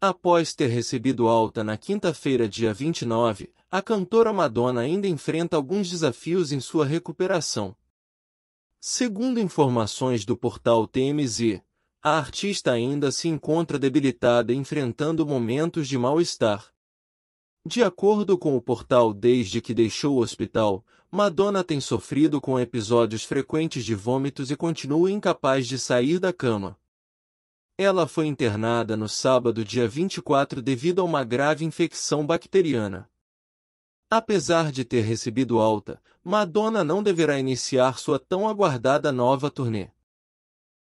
Após ter recebido alta na quinta-feira, dia 29, a cantora Madonna ainda enfrenta alguns desafios em sua recuperação. Segundo informações do portal TMZ, a artista ainda se encontra debilitada enfrentando momentos de mal-estar. De acordo com o portal, desde que deixou o hospital, Madonna tem sofrido com episódios frequentes de vômitos e continua incapaz de sair da cama. Ela foi internada no sábado dia 24 devido a uma grave infecção bacteriana. Apesar de ter recebido alta, Madonna não deverá iniciar sua tão aguardada nova turnê.